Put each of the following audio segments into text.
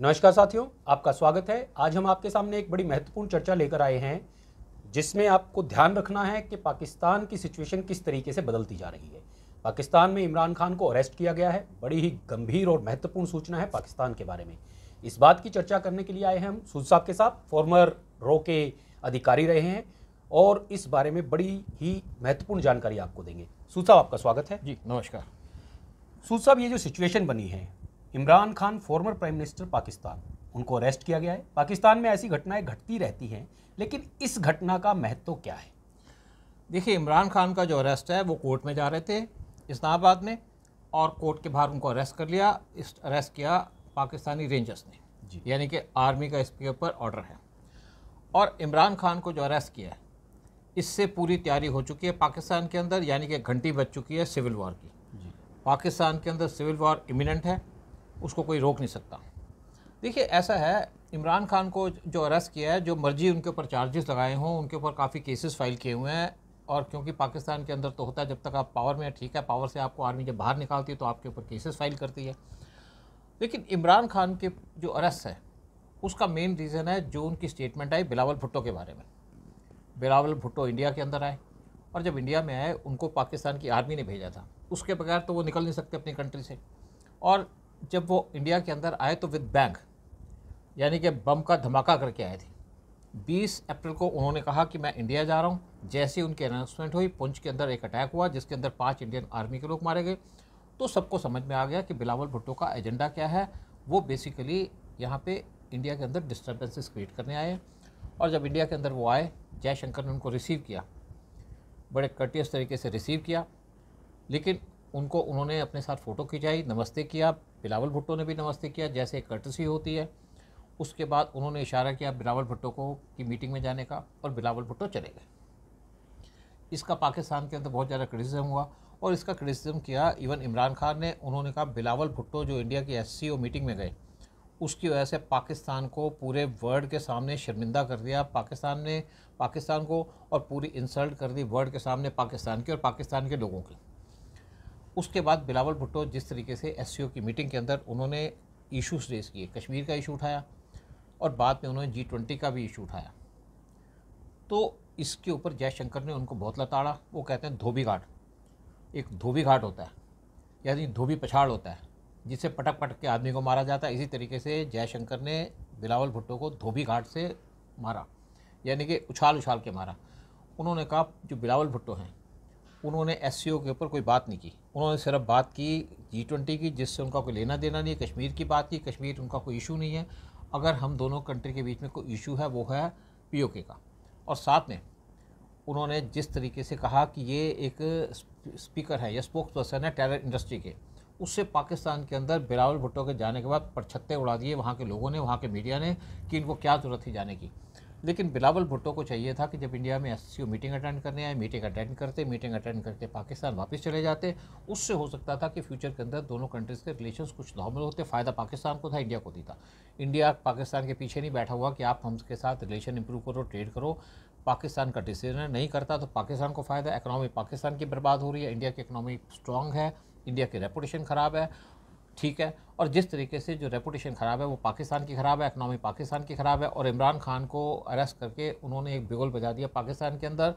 नमस्कार साथियों आपका स्वागत है आज हम आपके सामने एक बड़ी महत्वपूर्ण चर्चा लेकर आए हैं जिसमें आपको ध्यान रखना है कि पाकिस्तान की सिचुएशन किस तरीके से बदलती जा रही है पाकिस्तान में इमरान खान को अरेस्ट किया गया है बड़ी ही गंभीर और महत्वपूर्ण सूचना है पाकिस्तान के बारे में इस बात की चर्चा करने के लिए आए हैं हम सूद साहब के साथ फॉर्मर रो के अधिकारी रहे हैं और इस बारे में बड़ी ही महत्वपूर्ण जानकारी आपको देंगे सूद साहब आपका स्वागत है जी नमस्कार सूद साहब ये जो सिचुएशन बनी है Imran Khan former prime minister Pakistan उनको अरेस्ट किया गया है पाकिस्तान में ऐसी घटनाएं घटती रहती हैं लेकिन इस घटना का महत्व क्या है देखिए इमरान खान का जो अरेस्ट है वो कोर्ट में जा रहे थे इस्लामाबाद में और कोर्ट के बाहर उनको अरेस्ट कर लिया इस अरेस्ट किया पाकिस्तानी रेंजर्स ने यानी कि आर्मी का इसके ऊपर ऑर्डर है और इमरान खान को जो अरेस्ट किया है इससे पूरी तैयारी हो चुकी है पाकिस्तान के अंदर यानी कि घंटी बज चुकी है सिविल वॉर की पाकिस्तान के अंदर सिविल वॉर इमिनेंट है उसको कोई रोक नहीं सकता देखिए ऐसा है इमरान खान को जो अरेस्ट किया है जो मर्जी उनके ऊपर चार्जेस लगाए हों उनके ऊपर काफ़ी केसेस फाइल किए हुए हैं और क्योंकि पाकिस्तान के अंदर तो होता है जब तक आप पावर में है ठीक है पावर से आपको आर्मी जब बाहर निकालती है तो आपके ऊपर केसेस फाइल करती है लेकिन इमरान खान के जो अरेस्ट है उसका मेन रीज़न है जो उनकी स्टेटमेंट आई बिलावल भुट्टो के बारे में बिलावल भुट्टो इंडिया के अंदर आए और जब इंडिया में आए उनको पाकिस्तान की आर्मी ने भेजा था उसके बगैर तो वो निकल नहीं सकते अपनी कंट्री से और जब वो इंडिया के अंदर आए तो विद बैंक यानी कि बम का धमाका करके आए थे 20 अप्रैल को उन्होंने कहा कि मैं इंडिया जा रहा हूँ जैसे उनकी अनाउंसमेंट हुई पुंछ के अंदर एक अटैक हुआ जिसके अंदर पाँच इंडियन आर्मी के लोग मारे गए तो सबको समझ में आ गया कि बिलावल भुट्टो का एजेंडा क्या है वो बेसिकली यहाँ पर इंडिया के अंदर डिस्टर्बेंसेस क्रिएट करने आए और जब इंडिया के अंदर वो आए जयशंकर ने उनको रिसीव किया बड़े कटियस तरीके से रिसीव किया लेकिन उनको उन्होंने अपने साथ फ़ोटो खिंचाई नमस्ते किया बिलावल भुट्टो ने भी नमस्ते किया जैसे कर्टसी होती है उसके बाद उन्होंने इशारा किया बिलावल भुट्टो को की मीटिंग में जाने का और बिलावल भुट्टो चले गए इसका पाकिस्तान के अंदर बहुत ज़्यादा क्रिटिसिज्म हुआ और इसका क्रिटिसिज्म किया इवन इमरान खान ने उन्होंने कहा बिलावल भुट्टो जो इंडिया की एस मीटिंग में गए उसकी वजह से पाकिस्तान को पूरे वर्ल्ड के सामने शर्मिंदा कर दिया पाकिस्तान ने पाकिस्तान को और पूरी इंसल्ट कर दी वर्ल्ड के सामने पाकिस्तान की और पाकिस्तान के लोगों की उसके बाद बिलावल भुट्टो जिस तरीके से एस की मीटिंग के अंदर उन्होंने इशूज़ रेज़ किए कश्मीर का इशू उठाया और बाद में उन्होंने जी ट्वेंटी का भी इशू उठाया तो इसके ऊपर जयशंकर ने उनको बहुत लताड़ा वो कहते हैं धोबी घाट एक धोबी घाट होता है यानी धोबी पछाड़ होता है जिसे पटक पटक के आदमी को मारा जाता है इसी तरीके से जयशंकर ने बिलावल भुट्टो को धोबी घाट से मारा यानी कि उछाल उछाल के मारा उन्होंने कहा जो बिलावल भुट्टो हैं उन्होंने एस के ऊपर कोई बात नहीं की उन्होंने सिर्फ बात की जी ट्वेंटी की जिससे उनका कोई लेना देना नहीं है कश्मीर की बात की कश्मीर उनका कोई इशू नहीं है अगर हम दोनों कंट्री के बीच में कोई इशू है वो है पीओके का और साथ में उन्होंने जिस तरीके से कहा कि ये एक स्पीकर है या स्पोक्स पर्सन है टेरर इंडस्ट्री के उससे पाकिस्तान के अंदर बिलावल भुट्टो के जाने के बाद परछत्ते उड़ा दिए वहाँ के लोगों ने वहाँ के मीडिया ने कि इनको क्या ज़रूरत थी जाने की लेकिन बिलावल भुट्टो को चाहिए था कि जब इंडिया में एस मीटिंग अटेंड करने आए मीटिंग अटेंड करते मीटिंग अटेंड करके पाकिस्तान वापस चले जाते उससे हो सकता था कि फ्यूचर के अंदर दोनों कंट्रीज़ के रिलेशन कुछ नॉर्मल होते फ़ायदा पाकिस्तान को था इंडिया को दीता था इंडिया पाकिस्तान के पीछे नहीं बैठा हुआ कि आप हमके साथ रिलेशन इंप्रूव करो ट्रेड करो पाकिस्तान का डिसीजन नहीं करता तो पाकिस्तान को फ़ायदा इकनॉमी पाकिस्तान की बर्बाद हो रही है इंडिया की इकनॉमी स्ट्रांग है इंडिया की रेपुटेशन ख़राब है ठीक है और जिस तरीके से जो रेपुटेशन ख़राब है वो पाकिस्तान की ख़राब है इकनॉमी पाकिस्तान की ख़राब है और इमरान खान को अरेस्ट करके उन्होंने एक बिगोल बजा दिया पाकिस्तान के अंदर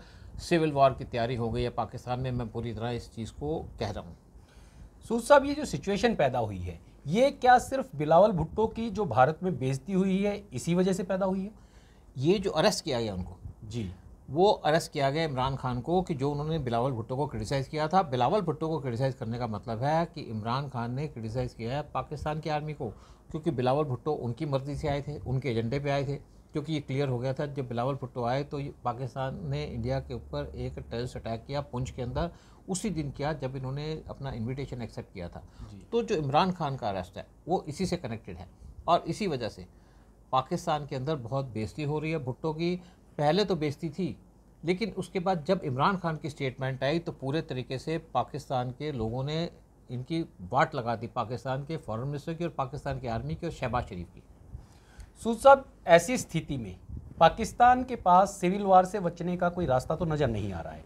सिविल वॉर की तैयारी हो गई है पाकिस्तान में मैं पूरी तरह इस चीज़ को कह रहा हूँ सूद साहब ये जो सिचुएशन पैदा हुई है ये क्या सिर्फ बिलावल भुट्टो की जो भारत में बेजती हुई है इसी वजह से पैदा हुई है ये जो अरेस्ट किया गया उनको जी वो अरेस्ट किया गया इमरान खान को कि जो उन्होंने बिलावल भुट्टो को क्रिटिसाइज़ किया था बिलावल भुट्टो को क्रिटिसाइज़ करने का मतलब है कि इमरान खान ने क्रिटिसाइज़ किया है पाकिस्तान की आर्मी को क्योंकि बिलावल भुट्टो उनकी मर्ज़ी से आए थे उनके एजेंडे पे आए थे क्योंकि ये क्लियर हो गया था जब बिलावल भुट्टो आए तो पाकिस्तान ने इंडिया के ऊपर एक टेरिस्ट अटैक किया पुंछ के अंदर उसी दिन किया जब इन्होंने अपना इन्विटेशन एक्सेप्ट किया था तो जो इमरान खान का अरेस्ट है वो इसी से कनेक्टेड है और इसी वजह से पाकिस्तान के अंदर बहुत बेजती हो रही है भुट्टो की पहले तो बेचती थी लेकिन उसके बाद जब इमरान खान की स्टेटमेंट आई तो पूरे तरीके से पाकिस्तान के लोगों ने इनकी बाट लगा दी पाकिस्तान के फॉरेन मिनिस्टर की और पाकिस्तान की आर्मी की और शहबाज शरीफ की सूद साहब ऐसी स्थिति में पाकिस्तान के पास सिविल वार से बचने का कोई रास्ता तो नज़र नहीं आ रहा है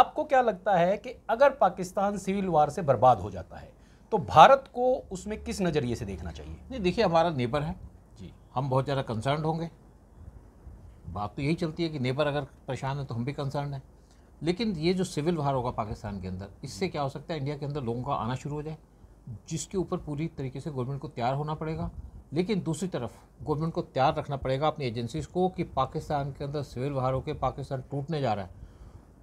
आपको क्या लगता है कि अगर पाकिस्तान सिविल वार से बर्बाद हो जाता है तो भारत को उसमें किस नज़रिए से देखना चाहिए नहीं देखिए हमारा नेबर है जी हम बहुत ज़्यादा कंसर्न होंगे बात तो यही चलती है कि नेबर अगर परेशान है तो हम भी कंसर्न हैं लेकिन ये जो सिविल वार होगा पाकिस्तान के अंदर इससे क्या हो सकता है इंडिया के अंदर लोगों का आना शुरू हो जाए जिसके ऊपर पूरी तरीके से गवर्नमेंट को तैयार होना पड़ेगा लेकिन दूसरी तरफ गवर्नमेंट को तैयार रखना पड़ेगा अपनी एजेंसीज को कि पाकिस्तान के अंदर सिविल वार होकर पाकिस्तान टूटने जा रहा है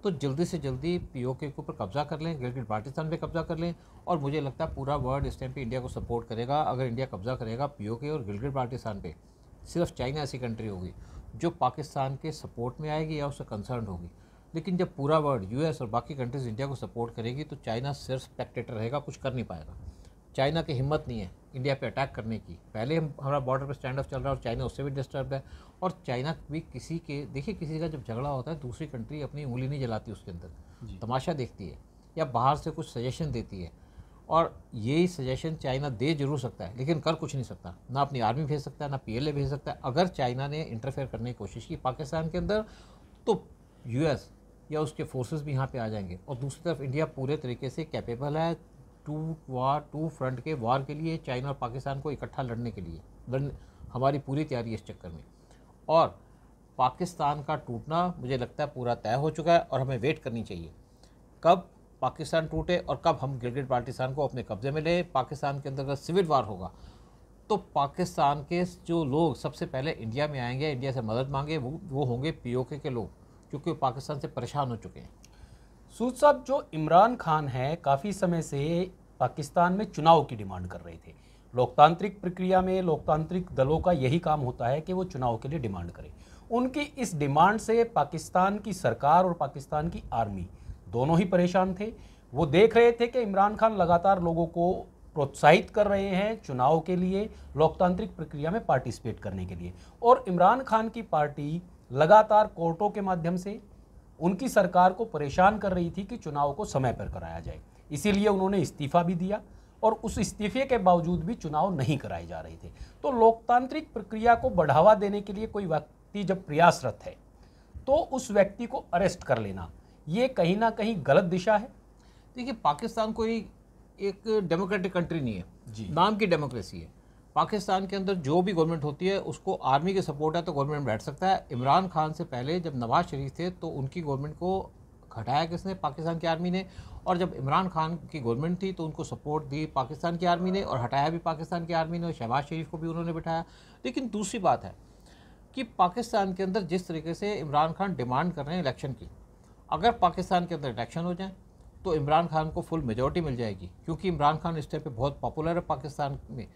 तो जल्दी से जल्दी पी के ऊपर कब्जा कर लें गिलगिट पाकिस्तान पर कब्जा कर लें और मुझे लगता है पूरा वर्ल्ड इस टाइम पर इंडिया को सपोर्ट करेगा अगर इंडिया कब्जा करेगा पी और गिलगिट पाकिस्तान पर सिर्फ चाइना ऐसी कंट्री होगी जो पाकिस्तान के सपोर्ट में आएगी या उससे कंसर्न होगी लेकिन जब पूरा वर्ल्ड यूएस और बाकी कंट्रीज़ इंडिया को सपोर्ट करेगी तो चाइना सिर्फ स्पेक्टेटर रहेगा कुछ कर नहीं पाएगा चाइना की हिम्मत नहीं है इंडिया पे अटैक करने की पहले हम हमारा बॉर्डर पे स्टैंड ऑफ चल रहा है और चाइना उससे भी डिस्टर्ब है और चाइना भी किसी के देखिए किसी का जब झगड़ा होता है दूसरी कंट्री अपनी उंगली नहीं जलाती उसके अंदर तमाशा देखती है या बाहर से कुछ सजेशन देती है और यही सजेशन चाइना दे जरूर सकता है लेकिन कर कुछ नहीं सकता ना अपनी आर्मी भेज सकता है ना पी भेज सकता है अगर चाइना ने इंटरफेयर करने की कोशिश की पाकिस्तान के अंदर तो यू या उसके फोर्सेस भी यहाँ पे आ जाएंगे और दूसरी तरफ इंडिया पूरे तरीके से कैपेबल है टू वार टू फ्रंट के वार के लिए चाइना और पाकिस्तान को इकट्ठा लड़ने के लिए लड़ने हमारी पूरी तैयारी है इस चक्कर में और पाकिस्तान का टूटना मुझे लगता है पूरा तय हो चुका है और हमें वेट करनी चाहिए कब पाकिस्तान टूटे और कब हम गिलगिट बाल्टिस्तान को अपने कब्जे में ले पाकिस्तान के अंदर सिविल वार होगा तो पाकिस्तान के जो लोग सबसे पहले इंडिया में आएंगे इंडिया से मदद मांगे वो वो होंगे पीओके के लोग क्योंकि वो पाकिस्तान से परेशान हो चुके हैं सूद साहब जो इमरान खान है काफ़ी समय से पाकिस्तान में चुनाव की डिमांड कर रहे थे लोकतांत्रिक प्रक्रिया में लोकतांत्रिक दलों का यही काम होता है कि वो चुनाव के लिए डिमांड करें उनकी इस डिमांड से पाकिस्तान की सरकार और पाकिस्तान की आर्मी दोनों ही परेशान थे वो देख रहे थे कि इमरान खान लगातार लोगों को प्रोत्साहित कर रहे हैं चुनाव के लिए लोकतांत्रिक प्रक्रिया में पार्टिसिपेट करने के लिए और इमरान खान की पार्टी लगातार कोर्टों के माध्यम से उनकी सरकार को परेशान कर रही थी कि चुनाव को समय पर कराया जाए इसीलिए उन्होंने इस्तीफा भी दिया और उस इस्तीफे के बावजूद भी चुनाव नहीं कराए जा रहे थे तो लोकतांत्रिक प्रक्रिया को बढ़ावा देने के लिए कोई व्यक्ति जब प्रयासरत है तो उस व्यक्ति को अरेस्ट कर लेना ये कहीं ना कहीं गलत दिशा है देखिए पाकिस्तान कोई एक डेमोक्रेटिक कंट्री नहीं है जी नाम की डेमोक्रेसी है पाकिस्तान के अंदर जो भी गवर्नमेंट होती है उसको आर्मी के सपोर्ट है तो गवर्नमेंट बैठ सकता है इमरान खान से पहले जब नवाज शरीफ थे तो उनकी गवर्नमेंट को घटाया किसने पाकिस्तान की आर्मी ने और जब इमरान खान की गवर्नमेंट थी तो उनको सपोर्ट दी पाकिस्तान की आर्मी ने और हटाया भी पाकिस्तान की आर्मी ने और शहबाज शरीफ को भी उन्होंने बिठाया लेकिन दूसरी बात है कि पाकिस्तान के अंदर जिस तरीके से इमरान खान डिमांड कर रहे हैं इलेक्शन की अगर पाकिस्तान के अंदर इलेक्शन हो जाए तो इमरान खान को फुल मेजोरिटी मिल जाएगी क्योंकि इमरान खान इस टाइम पर बहुत पॉपुलर है पाकिस्तान में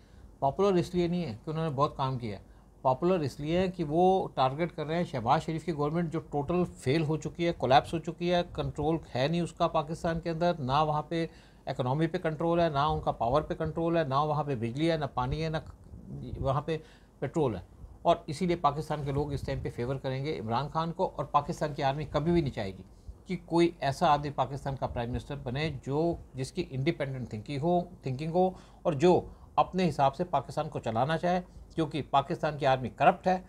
पॉपुलर इसलिए नहीं है कि उन्होंने बहुत काम किया पॉपुलर इसलिए है कि वो टारगेट कर रहे हैं शहबाज शरीफ की गवर्नमेंट जो टोटल फेल हो चुकी है कोलेप्स हो चुकी है कंट्रोल है नहीं उसका पाकिस्तान के अंदर ना वहाँ पे इकोनॉमी पे कंट्रोल है ना उनका पावर पे कंट्रोल है ना वहाँ पे बिजली है ना पानी है ना वहाँ पे पेट्रोल है और इसीलिए पाकिस्तान के लोग इस टाइम पर फेवर करेंगे इमरान खान को और पाकिस्तान की आर्मी कभी भी नहीं चाहेगी कि कोई ऐसा आदमी पाकिस्तान का प्राइम मिनिस्टर बने जो जिसकी इंडिपेंडेंट थिंकिंग हो थिंकिंग हो और जो अपने हिसाब से पाकिस्तान को चलाना चाहे क्योंकि पाकिस्तान की आर्मी करप्ट है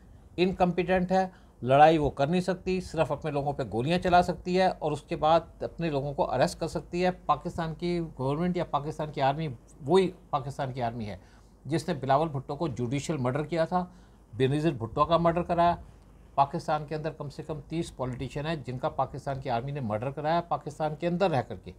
इनकम्पिटेंट है लड़ाई वो कर नहीं सकती सिर्फ अपने लोगों पे गोलियां चला सकती है और उसके बाद अपने लोगों को अरेस्ट कर सकती है पाकिस्तान की गवर्नमेंट या पाकिस्तान की आर्मी वही पाकिस्तान की आर्मी है जिसने बिलावल भुट्टो को जुडिशल मर्डर किया था बेनजीर भुट्टो का मर्डर कराया पाकिस्तान के अंदर कम से कम तीस पॉलिटिशियन हैं जिनका पाकिस्तान की आर्मी ने मर्डर कराया पाकिस्तान के अंदर रह करके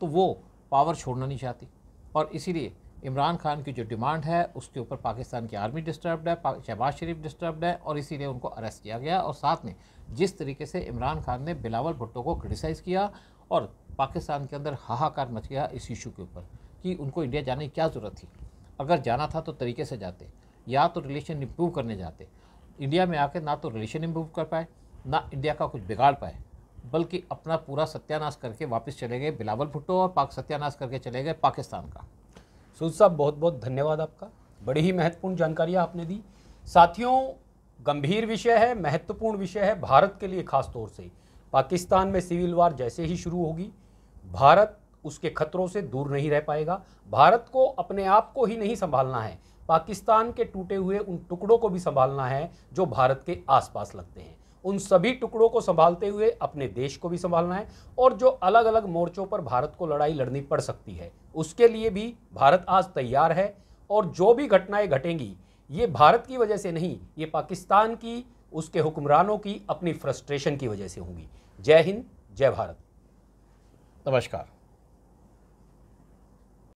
तो वो पावर छोड़ना नहीं चाहती और इसीलिए इमरान खान की जो डिमांड है उसके ऊपर पाकिस्तान की आर्मी डिस्टर्ब्ड है शहबाज शरीफ डिस्टर्ब्ड है और इसीलिए उनको अरेस्ट किया गया और साथ में जिस तरीके से इमरान खान ने बिलावल भुट्टो को क्रिटिसाइज़ किया और पाकिस्तान के अंदर हाहाकार मच गया इस इशू के ऊपर कि उनको इंडिया जाने की क्या ज़रूरत थी अगर जाना था तो तरीके से जाते या तो रिलेशन इम्प्रूव करने जाते इंडिया में आकर ना तो रिलेशन इम्प्रूव कर पाए ना इंडिया का कुछ बिगाड़ पाए बल्कि अपना पूरा सत्यानाश करके वापस चले गए बिलावल भुट्टो और पाक सत्यानाश करके चले गए पाकिस्तान का सूद साहब बहुत बहुत धन्यवाद आपका बड़ी ही महत्वपूर्ण जानकारियाँ आपने दी साथियों गंभीर विषय है महत्वपूर्ण विषय है भारत के लिए खास तौर से पाकिस्तान में सिविल वार जैसे ही शुरू होगी भारत उसके खतरों से दूर नहीं रह पाएगा भारत को अपने आप को ही नहीं संभालना है पाकिस्तान के टूटे हुए उन टुकड़ों को भी संभालना है जो भारत के आसपास लगते हैं उन सभी टुकड़ों को संभालते हुए अपने देश को भी संभालना है और जो अलग अलग मोर्चों पर भारत को लड़ाई लड़नी पड़ सकती है उसके लिए भी भारत आज तैयार है और जो भी घटनाएं घटेंगी ये भारत की वजह से नहीं ये पाकिस्तान की उसके हुक्मरानों की अपनी फ्रस्ट्रेशन की वजह से होंगी जय हिंद जय भारत नमस्कार